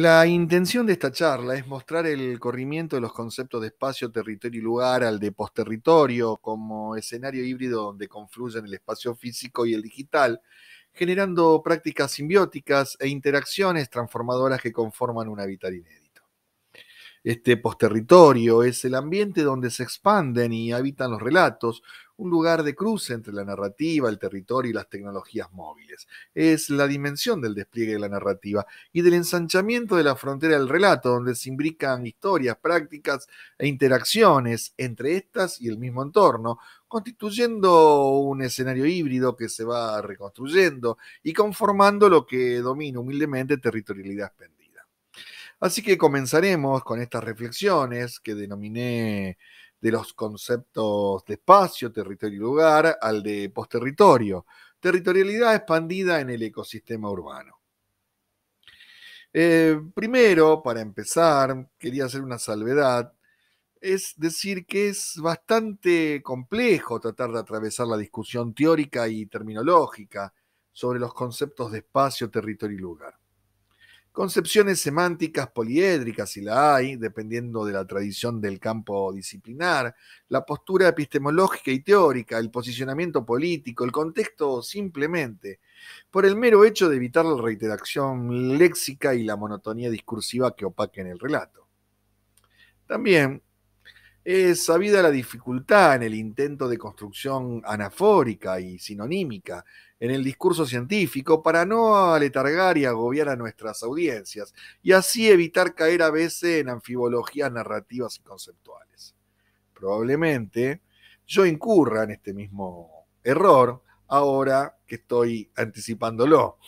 La intención de esta charla es mostrar el corrimiento de los conceptos de espacio, territorio y lugar al de posterritorio como escenario híbrido donde confluyen el espacio físico y el digital, generando prácticas simbióticas e interacciones transformadoras que conforman un hábitat inédito. Este posterritorio es el ambiente donde se expanden y habitan los relatos, un lugar de cruce entre la narrativa, el territorio y las tecnologías móviles. Es la dimensión del despliegue de la narrativa y del ensanchamiento de la frontera del relato, donde se imbrican historias, prácticas e interacciones entre estas y el mismo entorno, constituyendo un escenario híbrido que se va reconstruyendo y conformando lo que domina humildemente territorialidad pendida. Así que comenzaremos con estas reflexiones que denominé de los conceptos de espacio, territorio y lugar al de posterritorio, territorialidad expandida en el ecosistema urbano. Eh, primero, para empezar, quería hacer una salvedad, es decir que es bastante complejo tratar de atravesar la discusión teórica y terminológica sobre los conceptos de espacio, territorio y lugar concepciones semánticas poliédricas, si la hay, dependiendo de la tradición del campo disciplinar, la postura epistemológica y teórica, el posicionamiento político, el contexto simplemente, por el mero hecho de evitar la reiteración léxica y la monotonía discursiva que opaquen el relato. También es sabida la dificultad en el intento de construcción anafórica y sinonímica en el discurso científico para no aletargar y agobiar a nuestras audiencias y así evitar caer a veces en anfibologías narrativas y conceptuales. Probablemente yo incurra en este mismo error ahora que estoy anticipándolo.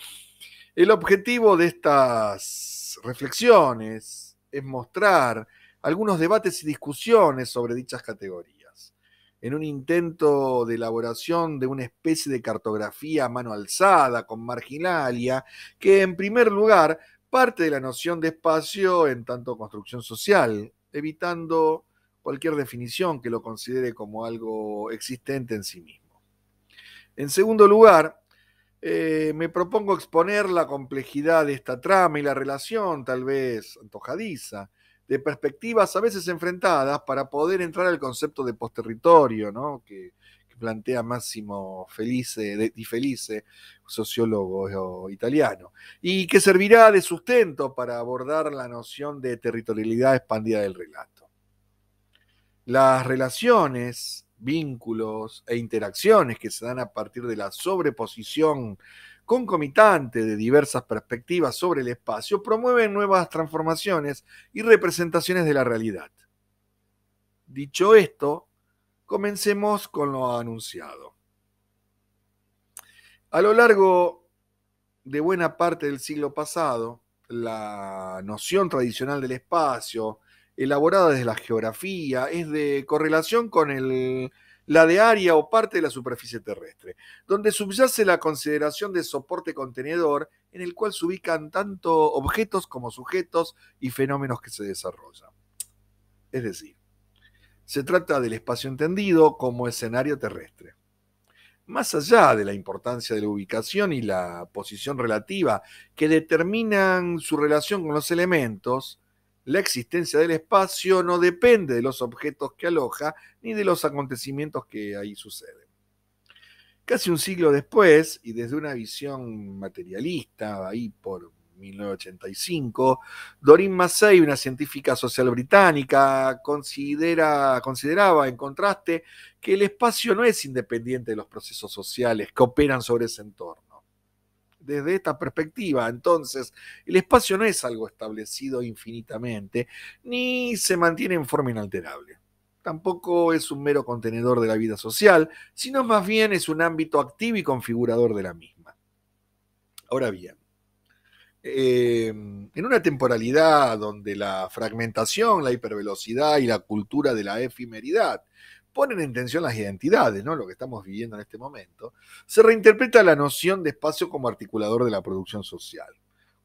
El objetivo de estas reflexiones es mostrar algunos debates y discusiones sobre dichas categorías. En un intento de elaboración de una especie de cartografía a mano alzada con marginalia, que en primer lugar parte de la noción de espacio en tanto construcción social, evitando cualquier definición que lo considere como algo existente en sí mismo. En segundo lugar, eh, me propongo exponer la complejidad de esta trama y la relación, tal vez antojadiza, de perspectivas a veces enfrentadas para poder entrar al concepto de posterritorio, ¿no? Que, plantea Máximo Felice, Di Felice, sociólogo eh, italiano, y que servirá de sustento para abordar la noción de territorialidad expandida del relato. Las relaciones vínculos e interacciones que se dan a partir de la sobreposición concomitante de diversas perspectivas sobre el espacio, promueven nuevas transformaciones y representaciones de la realidad. Dicho esto, comencemos con lo anunciado. A lo largo de buena parte del siglo pasado, la noción tradicional del espacio, elaborada desde la geografía, es de correlación con el la de área o parte de la superficie terrestre, donde subyace la consideración de soporte contenedor en el cual se ubican tanto objetos como sujetos y fenómenos que se desarrollan. Es decir, se trata del espacio entendido como escenario terrestre. Más allá de la importancia de la ubicación y la posición relativa que determinan su relación con los elementos, la existencia del espacio no depende de los objetos que aloja ni de los acontecimientos que ahí suceden. Casi un siglo después, y desde una visión materialista, ahí por 1985, Doreen Massey, una científica social británica, considera, consideraba en contraste que el espacio no es independiente de los procesos sociales que operan sobre ese entorno desde esta perspectiva. Entonces, el espacio no es algo establecido infinitamente, ni se mantiene en forma inalterable. Tampoco es un mero contenedor de la vida social, sino más bien es un ámbito activo y configurador de la misma. Ahora bien, eh, en una temporalidad donde la fragmentación, la hipervelocidad y la cultura de la efemeridad ponen en tensión las identidades, ¿no? lo que estamos viviendo en este momento, se reinterpreta la noción de espacio como articulador de la producción social,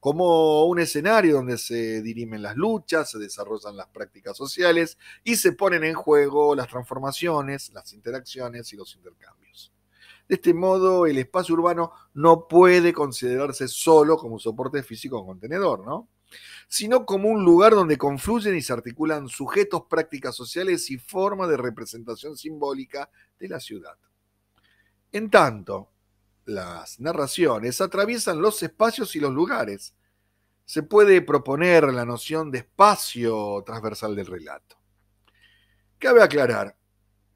como un escenario donde se dirimen las luchas, se desarrollan las prácticas sociales y se ponen en juego las transformaciones, las interacciones y los intercambios. De este modo, el espacio urbano no puede considerarse solo como soporte físico o contenedor, ¿no? sino como un lugar donde confluyen y se articulan sujetos, prácticas sociales y formas de representación simbólica de la ciudad. En tanto, las narraciones atraviesan los espacios y los lugares. Se puede proponer la noción de espacio transversal del relato. Cabe aclarar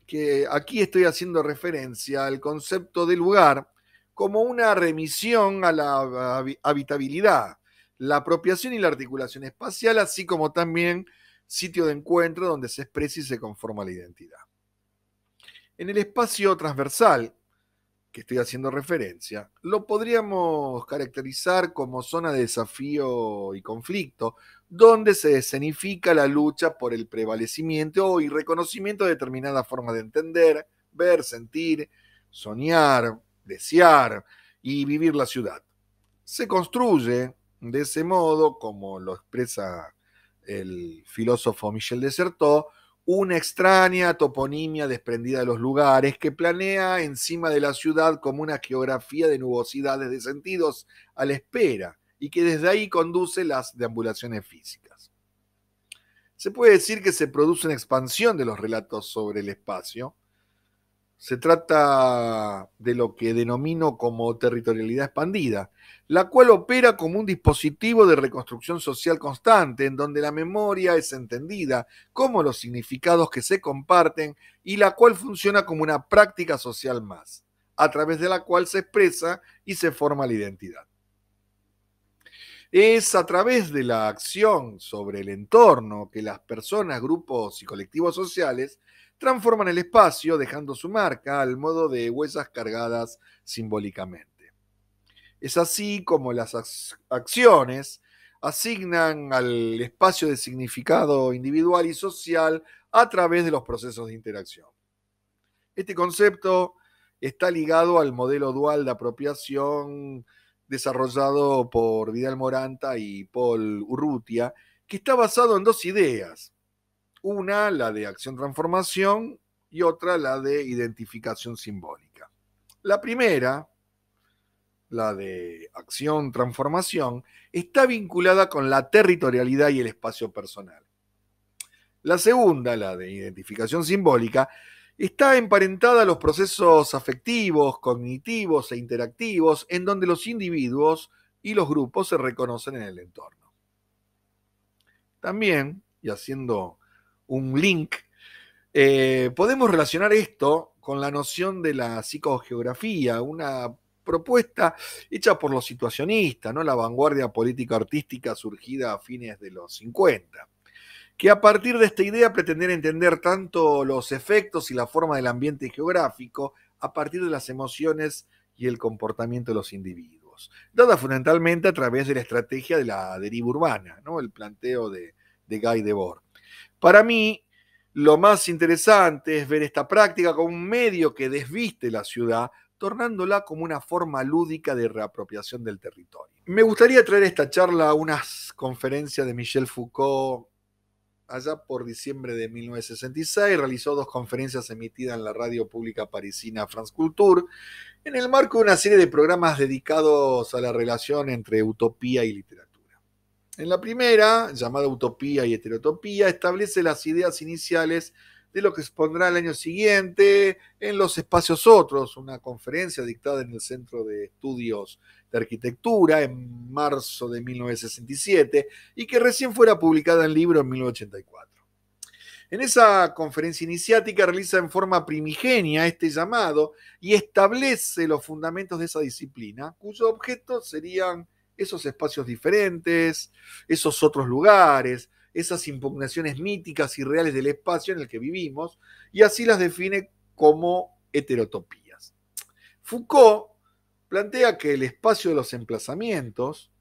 que aquí estoy haciendo referencia al concepto de lugar como una remisión a la habitabilidad, la apropiación y la articulación espacial, así como también sitio de encuentro donde se expresa y se conforma la identidad. En el espacio transversal, que estoy haciendo referencia, lo podríamos caracterizar como zona de desafío y conflicto, donde se escenifica la lucha por el prevalecimiento y reconocimiento de determinadas formas de entender, ver, sentir, soñar, desear y vivir la ciudad. Se construye de ese modo, como lo expresa el filósofo Michel Desertó, una extraña toponimia desprendida de los lugares que planea encima de la ciudad como una geografía de nubosidades de sentidos a la espera y que desde ahí conduce las deambulaciones físicas. Se puede decir que se produce una expansión de los relatos sobre el espacio, se trata de lo que denomino como territorialidad expandida, la cual opera como un dispositivo de reconstrucción social constante, en donde la memoria es entendida como los significados que se comparten y la cual funciona como una práctica social más, a través de la cual se expresa y se forma la identidad. Es a través de la acción sobre el entorno que las personas, grupos y colectivos sociales transforman el espacio dejando su marca al modo de huellas cargadas simbólicamente. Es así como las acciones asignan al espacio de significado individual y social a través de los procesos de interacción. Este concepto está ligado al modelo dual de apropiación desarrollado por Vidal Moranta y Paul Urrutia, que está basado en dos ideas. Una, la de acción transformación y otra, la de identificación simbólica. La primera, la de acción transformación, está vinculada con la territorialidad y el espacio personal. La segunda, la de identificación simbólica, está emparentada a los procesos afectivos, cognitivos e interactivos en donde los individuos y los grupos se reconocen en el entorno. También, y haciendo un link. Eh, podemos relacionar esto con la noción de la psicogeografía, una propuesta hecha por los situacionistas, ¿no? la vanguardia política artística surgida a fines de los 50, que a partir de esta idea pretendían entender tanto los efectos y la forma del ambiente geográfico a partir de las emociones y el comportamiento de los individuos, dada fundamentalmente a través de la estrategia de la deriva urbana, ¿no? el planteo de, de Guy Debord. Para mí, lo más interesante es ver esta práctica como un medio que desviste la ciudad, tornándola como una forma lúdica de reapropiación del territorio. Me gustaría traer esta charla a unas conferencias de Michel Foucault. Allá por diciembre de 1966 realizó dos conferencias emitidas en la radio pública parisina France Culture, en el marco de una serie de programas dedicados a la relación entre utopía y literatura. En la primera, llamada Utopía y Heterotopía, establece las ideas iniciales de lo que se el año siguiente en los espacios otros, una conferencia dictada en el Centro de Estudios de Arquitectura en marzo de 1967 y que recién fuera publicada en libro en 1984. En esa conferencia iniciática realiza en forma primigenia este llamado y establece los fundamentos de esa disciplina, cuyo objeto serían esos espacios diferentes, esos otros lugares, esas impugnaciones míticas y reales del espacio en el que vivimos, y así las define como heterotopías. Foucault plantea que el espacio de los emplazamientos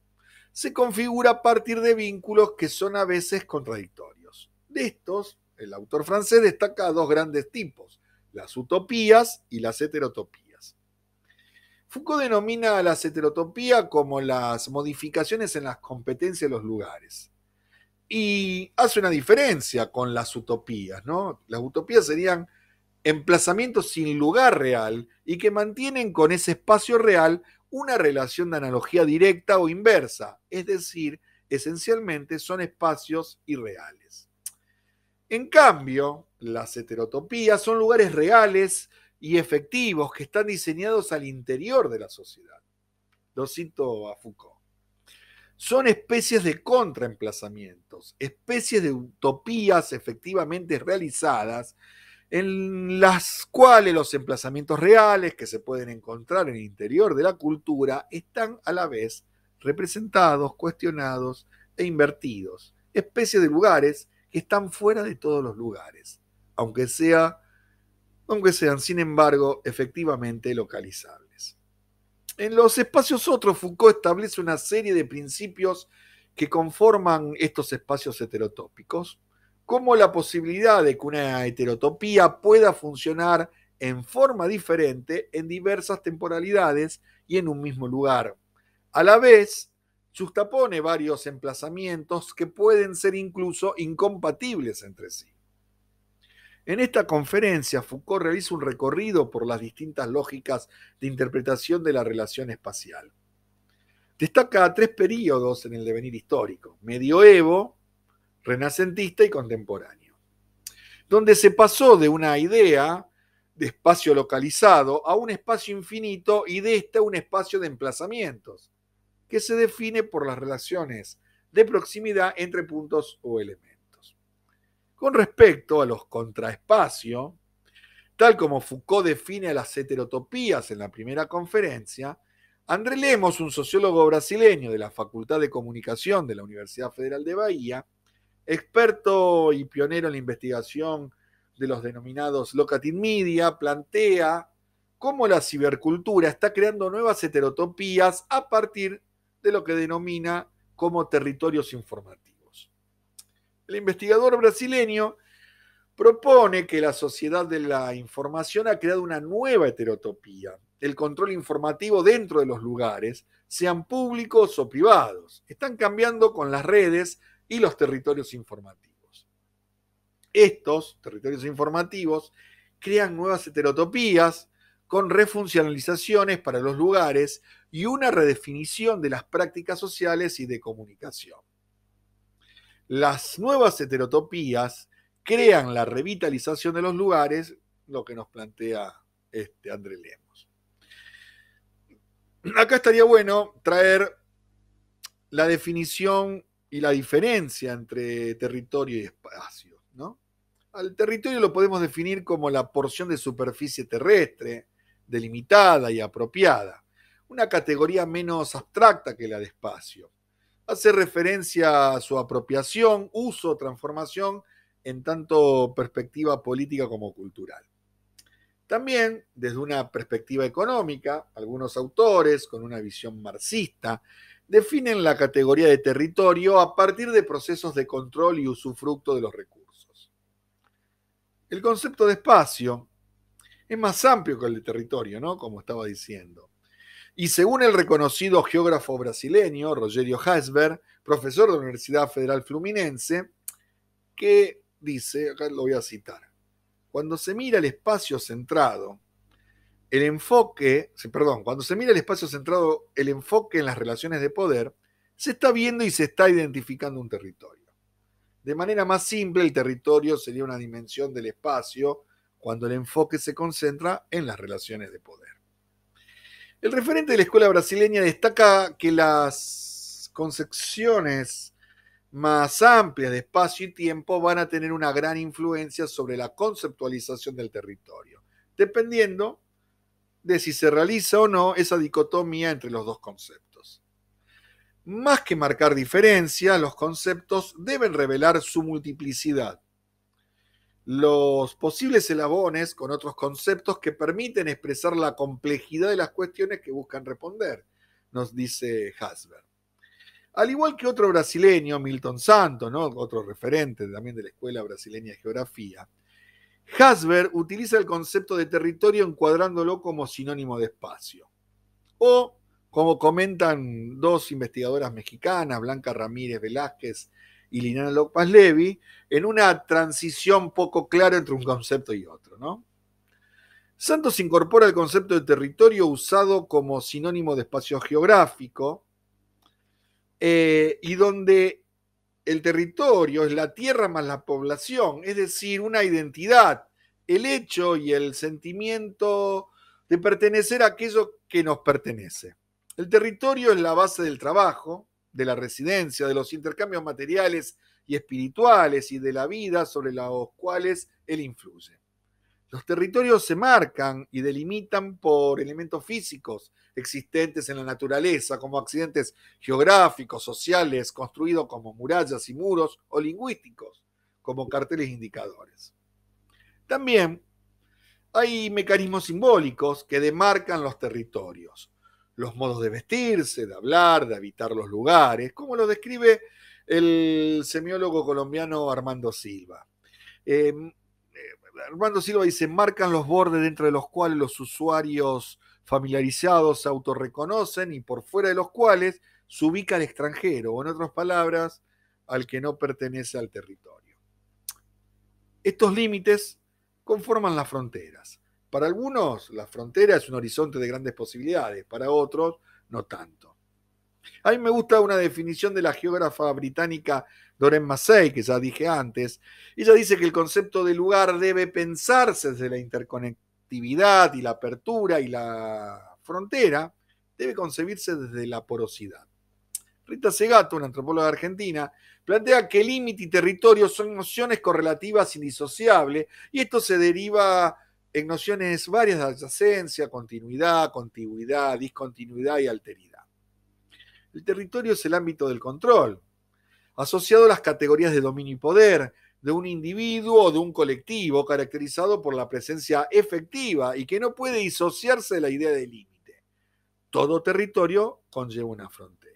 se configura a partir de vínculos que son a veces contradictorios. De estos, el autor francés destaca dos grandes tipos, las utopías y las heterotopías. Foucault denomina a la heterotopía como las modificaciones en las competencias de los lugares. Y hace una diferencia con las utopías, ¿no? Las utopías serían emplazamientos sin lugar real y que mantienen con ese espacio real una relación de analogía directa o inversa, es decir, esencialmente son espacios irreales. En cambio, las heterotopías son lugares reales y efectivos que están diseñados al interior de la sociedad. Lo cito a Foucault. Son especies de contraemplazamientos, especies de utopías efectivamente realizadas en las cuales los emplazamientos reales que se pueden encontrar en el interior de la cultura están a la vez representados, cuestionados e invertidos, Especies de lugares que están fuera de todos los lugares, aunque sea aunque sean, sin embargo, efectivamente localizables. En los espacios otros, Foucault establece una serie de principios que conforman estos espacios heterotópicos, como la posibilidad de que una heterotopía pueda funcionar en forma diferente en diversas temporalidades y en un mismo lugar. A la vez, sustapone varios emplazamientos que pueden ser incluso incompatibles entre sí. En esta conferencia, Foucault realiza un recorrido por las distintas lógicas de interpretación de la relación espacial. Destaca tres períodos en el devenir histórico, medioevo, renacentista y contemporáneo, donde se pasó de una idea de espacio localizado a un espacio infinito y de este un espacio de emplazamientos, que se define por las relaciones de proximidad entre puntos o elementos. Con respecto a los contraespacios, tal como Foucault define a las heterotopías en la primera conferencia, André Lemos, un sociólogo brasileño de la Facultad de Comunicación de la Universidad Federal de Bahía, experto y pionero en la investigación de los denominados Locatin Media, plantea cómo la cibercultura está creando nuevas heterotopías a partir de lo que denomina como territorios informativos. El investigador brasileño propone que la sociedad de la información ha creado una nueva heterotopía. El control informativo dentro de los lugares, sean públicos o privados, están cambiando con las redes y los territorios informativos. Estos territorios informativos crean nuevas heterotopías con refuncionalizaciones para los lugares y una redefinición de las prácticas sociales y de comunicación. Las nuevas heterotopías crean la revitalización de los lugares, lo que nos plantea este André Lemos. Acá estaría bueno traer la definición y la diferencia entre territorio y espacio. Al territorio lo podemos definir como la porción de superficie terrestre delimitada y apropiada, una categoría menos abstracta que la de espacio hace referencia a su apropiación, uso, transformación en tanto perspectiva política como cultural. También, desde una perspectiva económica, algunos autores, con una visión marxista, definen la categoría de territorio a partir de procesos de control y usufructo de los recursos. El concepto de espacio es más amplio que el de territorio, ¿no? Como estaba diciendo. Y según el reconocido geógrafo brasileño Rogerio Hasberg, profesor de la Universidad Federal Fluminense, que dice, acá lo voy a citar, cuando se mira el espacio centrado, el enfoque, perdón, cuando se mira el espacio centrado, el enfoque en las relaciones de poder, se está viendo y se está identificando un territorio. De manera más simple, el territorio sería una dimensión del espacio cuando el enfoque se concentra en las relaciones de poder. El referente de la escuela brasileña destaca que las concepciones más amplias de espacio y tiempo van a tener una gran influencia sobre la conceptualización del territorio, dependiendo de si se realiza o no esa dicotomía entre los dos conceptos. Más que marcar diferencia, los conceptos deben revelar su multiplicidad, los posibles elabones con otros conceptos que permiten expresar la complejidad de las cuestiones que buscan responder, nos dice Hasberg. Al igual que otro brasileño, Milton Santos, otro referente también de la Escuela Brasileña de Geografía, Hasberg utiliza el concepto de territorio encuadrándolo como sinónimo de espacio. O, como comentan dos investigadoras mexicanas, Blanca Ramírez Velázquez y Liliana López Levy en una transición poco clara entre un concepto y otro, ¿no? Santos incorpora el concepto de territorio usado como sinónimo de espacio geográfico eh, y donde el territorio es la tierra más la población, es decir, una identidad, el hecho y el sentimiento de pertenecer a aquello que nos pertenece. El territorio es la base del trabajo, de la residencia, de los intercambios materiales y espirituales y de la vida sobre los cuales él influye. Los territorios se marcan y delimitan por elementos físicos existentes en la naturaleza, como accidentes geográficos, sociales, construidos como murallas y muros, o lingüísticos, como carteles indicadores. También hay mecanismos simbólicos que demarcan los territorios los modos de vestirse, de hablar, de habitar los lugares, como lo describe el semiólogo colombiano Armando Silva. Em, eh, Armando Silva dice, marcan los bordes dentro de los cuales los usuarios familiarizados se autorreconocen y por fuera de los cuales se ubica el extranjero, o en otras palabras, al que no pertenece al territorio. Estos límites conforman las fronteras. Para algunos, la frontera es un horizonte de grandes posibilidades, para otros, no tanto. A mí me gusta una definición de la geógrafa británica Doreen Massey, que ya dije antes. Ella dice que el concepto de lugar debe pensarse desde la interconectividad y la apertura y la frontera, debe concebirse desde la porosidad. Rita Segato, una antropóloga argentina, plantea que límite y territorio son nociones correlativas indisociables y esto se deriva en nociones varias de adyacencia, continuidad, contiguidad, discontinuidad y alteridad. El territorio es el ámbito del control, asociado a las categorías de dominio y poder de un individuo o de un colectivo caracterizado por la presencia efectiva y que no puede disociarse de la idea de límite. Todo territorio conlleva una frontera.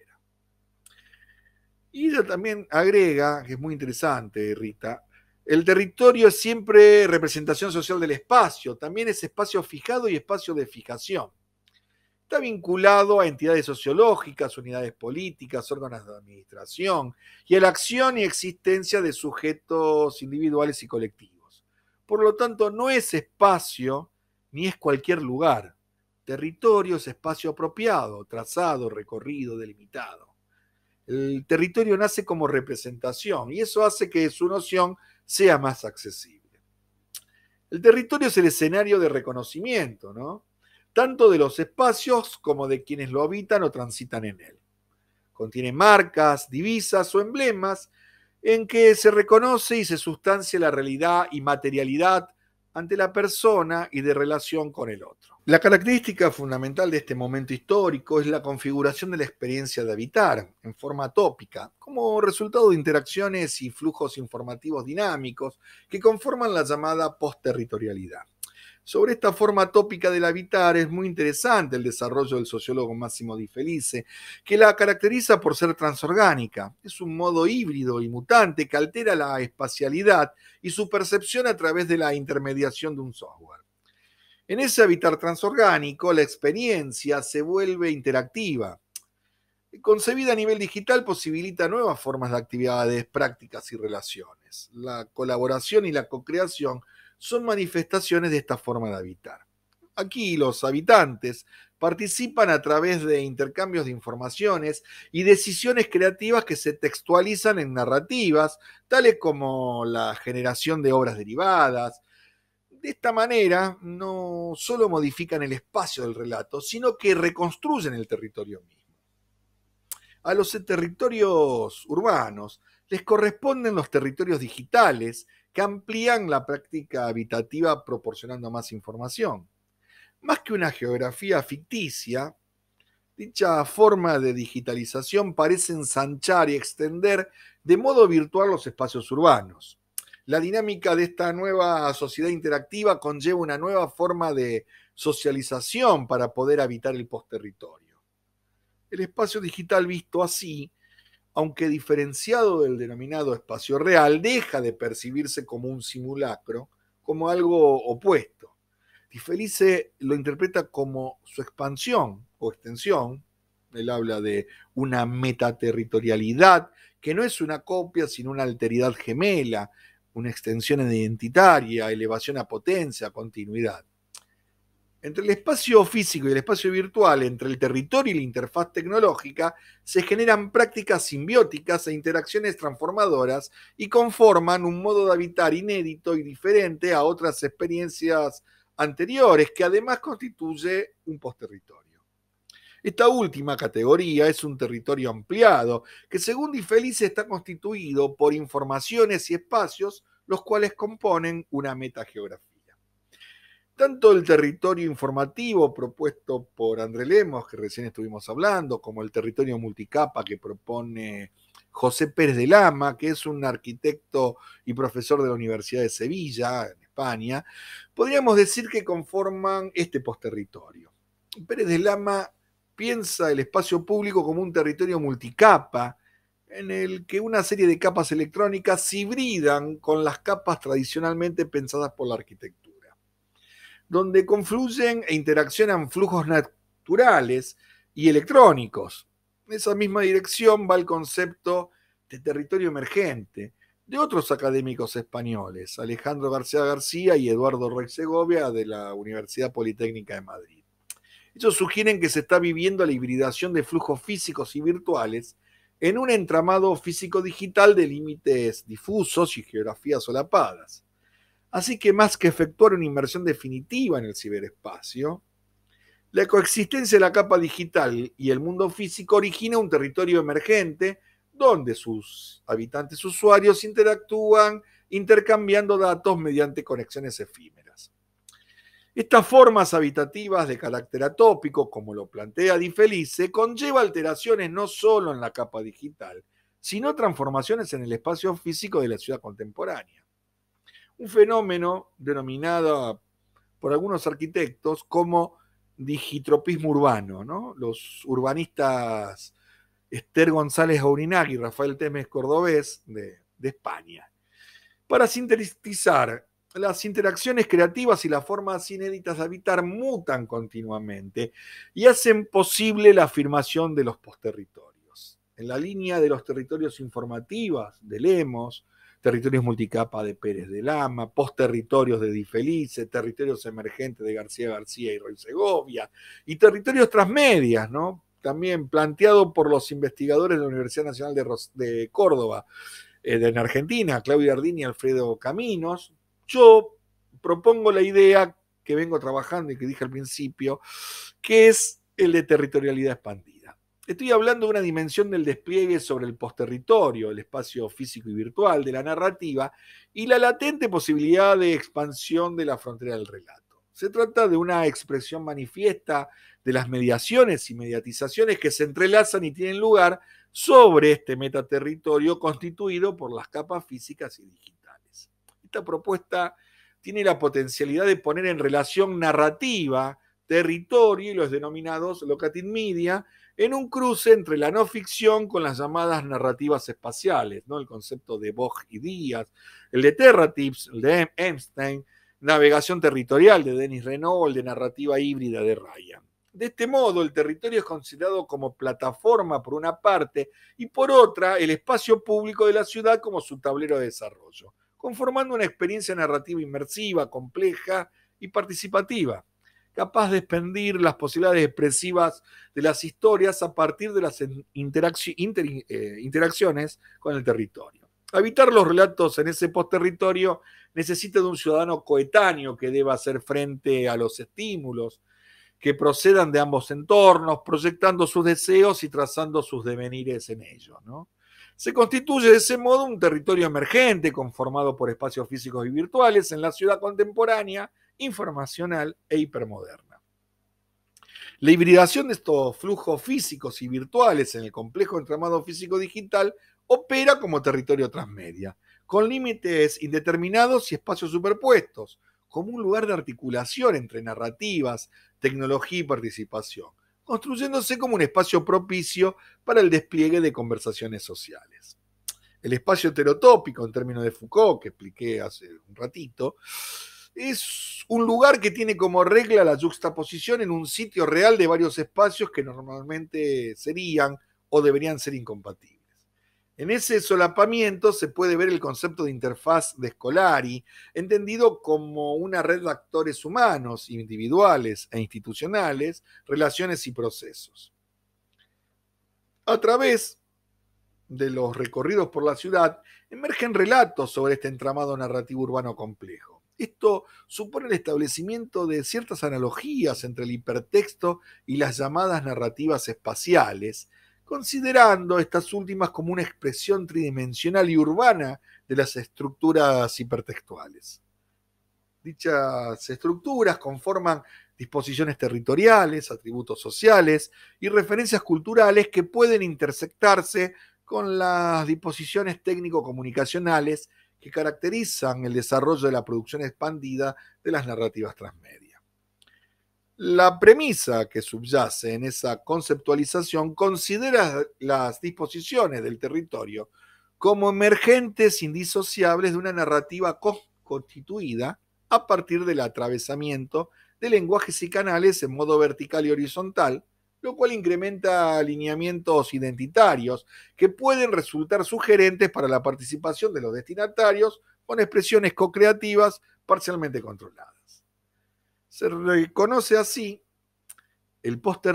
Y ella también agrega, que es muy interesante, Rita, el territorio es siempre representación social del espacio, también es espacio fijado y espacio de fijación. Está vinculado a entidades sociológicas, unidades políticas, órganos de administración y a la acción y existencia de sujetos individuales y colectivos. Por lo tanto, no es espacio ni es cualquier lugar. Territorio es espacio apropiado, trazado, recorrido, delimitado. El territorio nace como representación y eso hace que su noción sea más accesible. El territorio es el escenario de reconocimiento, ¿no? tanto de los espacios como de quienes lo habitan o transitan en él. Contiene marcas, divisas o emblemas en que se reconoce y se sustancia la realidad y materialidad ante la persona y de relación con el otro. La característica fundamental de este momento histórico es la configuración de la experiencia de habitar en forma tópica, como resultado de interacciones y flujos informativos dinámicos que conforman la llamada posterritorialidad. Sobre esta forma tópica del habitar es muy interesante el desarrollo del sociólogo Máximo Di Felice, que la caracteriza por ser transorgánica. Es un modo híbrido y mutante que altera la espacialidad y su percepción a través de la intermediación de un software. En ese habitar transorgánico, la experiencia se vuelve interactiva. Concebida a nivel digital, posibilita nuevas formas de actividades, prácticas y relaciones. La colaboración y la co-creación son manifestaciones de esta forma de habitar. Aquí los habitantes participan a través de intercambios de informaciones y decisiones creativas que se textualizan en narrativas, tales como la generación de obras derivadas. De esta manera, no solo modifican el espacio del relato, sino que reconstruyen el territorio mismo. A los territorios urbanos les corresponden los territorios digitales que amplían la práctica habitativa proporcionando más información. Más que una geografía ficticia, dicha forma de digitalización parece ensanchar y extender de modo virtual los espacios urbanos. La dinámica de esta nueva sociedad interactiva conlleva una nueva forma de socialización para poder habitar el posterritorio. El espacio digital visto así aunque diferenciado del denominado espacio real, deja de percibirse como un simulacro, como algo opuesto. Y Felice lo interpreta como su expansión o extensión. Él habla de una metaterritorialidad que no es una copia, sino una alteridad gemela, una extensión identitaria, elevación a potencia, continuidad. Entre el espacio físico y el espacio virtual, entre el territorio y la interfaz tecnológica, se generan prácticas simbióticas e interacciones transformadoras y conforman un modo de habitar inédito y diferente a otras experiencias anteriores, que además constituye un posterritorio. Esta última categoría es un territorio ampliado, que según difelice, está constituido por informaciones y espacios, los cuales componen una metageografía. Tanto el territorio informativo propuesto por André Lemos, que recién estuvimos hablando, como el territorio multicapa que propone José Pérez de Lama, que es un arquitecto y profesor de la Universidad de Sevilla, en España, podríamos decir que conforman este posterritorio. Pérez de Lama piensa el espacio público como un territorio multicapa, en el que una serie de capas electrónicas se hibridan con las capas tradicionalmente pensadas por la arquitectura donde confluyen e interaccionan flujos naturales y electrónicos. En esa misma dirección va el concepto de territorio emergente de otros académicos españoles, Alejandro García García y Eduardo Rey Segovia de la Universidad Politécnica de Madrid. Ellos sugieren que se está viviendo la hibridación de flujos físicos y virtuales en un entramado físico-digital de límites difusos y geografías solapadas. Así que más que efectuar una inmersión definitiva en el ciberespacio, la coexistencia de la capa digital y el mundo físico origina un territorio emergente donde sus habitantes usuarios interactúan intercambiando datos mediante conexiones efímeras. Estas formas habitativas de carácter atópico, como lo plantea Di Felice, conlleva alteraciones no solo en la capa digital, sino transformaciones en el espacio físico de la ciudad contemporánea un fenómeno denominado por algunos arquitectos como digitropismo urbano, Los urbanistas Esther González Aurinac y Rafael Temes Cordobés de, España. Para sintetizar, las interacciones creativas y las formas inéditas de habitar mutan continuamente y hacen posible la afirmación de los posterritorios. En la línea de los territorios informativas de Lemos, territorios multicapa de Pérez de Lama, posterritorios de Di Felice, territorios emergentes de García García y Roy Segovia, y territorios transmedias, ¿no? También planteado por los investigadores de la Universidad Nacional de, Córdoba, eh, en Argentina, Claudio Ardini y Alfredo Caminos. Yo propongo la idea que vengo trabajando y que dije al principio, que es el de territorialidad expandida. Estoy hablando de una dimensión del despliegue sobre el postterritorio, el espacio físico y virtual de la narrativa y la latente posibilidad de expansión de la frontera del relato. Se trata de una expresión manifiesta de las mediaciones y mediatizaciones que se entrelazan y tienen lugar sobre este metaterritorio constituido por las capas físicas y digitales. Esta propuesta tiene la potencialidad de poner en relación narrativa, territorio y los denominados locatin media, en un cruce entre la no ficción con las llamadas narrativas espaciales, ¿no? el concepto de Bog y Díaz, el de Terratips, el de Einstein, em-, Navegación Territorial de Denis Renault, el de Narrativa Híbrida de Ryan. De este modo, el territorio es considerado como plataforma por una parte y por otra el espacio público de la ciudad como su tablero de desarrollo, conformando una experiencia narrativa inmersiva, compleja y participativa capaz de expandir las posibilidades expresivas de las historias a partir de las eh, interacciones con el territorio. Habitar los relatos en ese posterritorio necesita de un ciudadano coetáneo que deba hacer frente a los estímulos que procedan de ambos entornos, proyectando sus deseos y trazando sus devenires en ellos. Se constituye de ese modo un territorio emergente conformado por espacios físicos y virtuales en la ciudad contemporánea informacional e hipermoderna. La hibridación de estos flujos físicos y virtuales en el complejo entramado físico-digital opera como territorio transmedia, con límites indeterminados y espacios superpuestos, como un lugar de articulación entre narrativas, tecnología y participación, construyéndose como un espacio propicio para el despliegue de conversaciones sociales. El espacio heterotópico, en términos de Foucault, que expliqué hace un ratito, es un lugar que tiene como regla la juxtaposición en un sitio real de varios espacios que normalmente serían o deberían ser incompatibles. En ese solapamiento se puede ver el concepto de interfaz de Scolari, entendido como una red de actores humanos, individuales e institucionales, relaciones y procesos. A través de los recorridos por la ciudad emergen relatos sobre este entramado narrativo urbano complejo esto supone el establecimiento de ciertas analogías entre el hipertexto y las llamadas narrativas espaciales, considerando estas últimas como una expresión tridimensional y urbana de las estructuras hipertextuales. Dichas estructuras conforman disposiciones territoriales, atributos sociales y referencias culturales que pueden intersectarse con las disposiciones técnico-comunicacionales que caracterizan el desarrollo de la producción expandida de las narrativas transmedia. La premisa que subyace en esa conceptualización considera las disposiciones del territorio como emergentes indisociables de una narrativa constituida a partir del atravesamiento de lenguajes y canales en modo vertical y horizontal, lo cual incrementa alineamientos identitarios que pueden resultar sugerentes para la participación de los destinatarios con expresiones co-creativas parcialmente controladas. Se reconoce así el post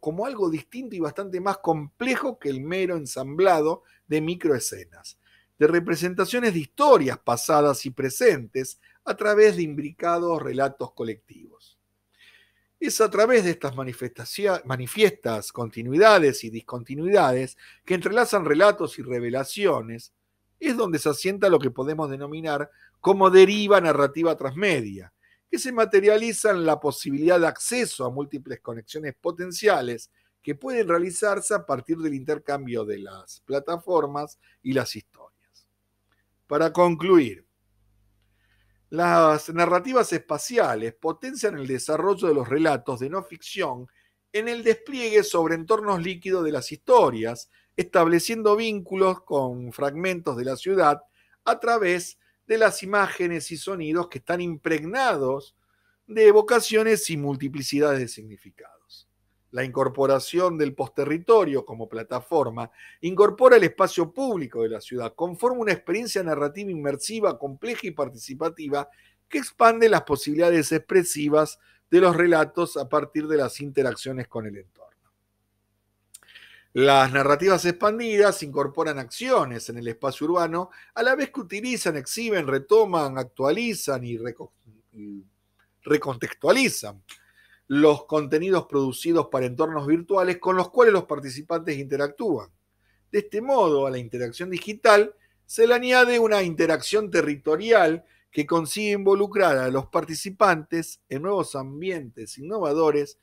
como algo distinto y bastante más complejo que el mero ensamblado de microescenas, de representaciones de historias pasadas y presentes a través de imbricados relatos colectivos. Es a través de estas manifiestas continuidades y discontinuidades que entrelazan relatos y revelaciones, es donde se asienta lo que podemos denominar como deriva narrativa transmedia, que se materializa en la posibilidad de acceso a múltiples conexiones potenciales que pueden realizarse a partir del intercambio de las plataformas y las historias. Para concluir, las narrativas espaciales potencian el desarrollo de los relatos de no ficción en el despliegue sobre entornos líquidos de las historias, estableciendo vínculos con fragmentos de la ciudad a través de las imágenes y sonidos que están impregnados de evocaciones y multiplicidades de significados la incorporación del posterritorio como plataforma incorpora el espacio público de la ciudad, conforma una experiencia narrativa inmersiva, compleja y participativa que expande las posibilidades expresivas de los relatos a partir de las interacciones con el entorno. Las narrativas expandidas incorporan acciones en el espacio urbano, a la vez que utilizan, exhiben, retoman, actualizan y, y recontextualizan los contenidos producidos para entornos virtuales con los cuales los participantes interactúan. De este modo, a la interacción digital se le añade una interacción territorial que consigue involucrar a los participantes en nuevos ambientes innovadores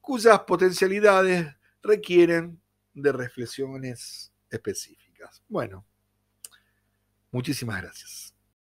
cuyas potencialidades requieren de reflexiones específicas. Bueno, muchísimas gracias.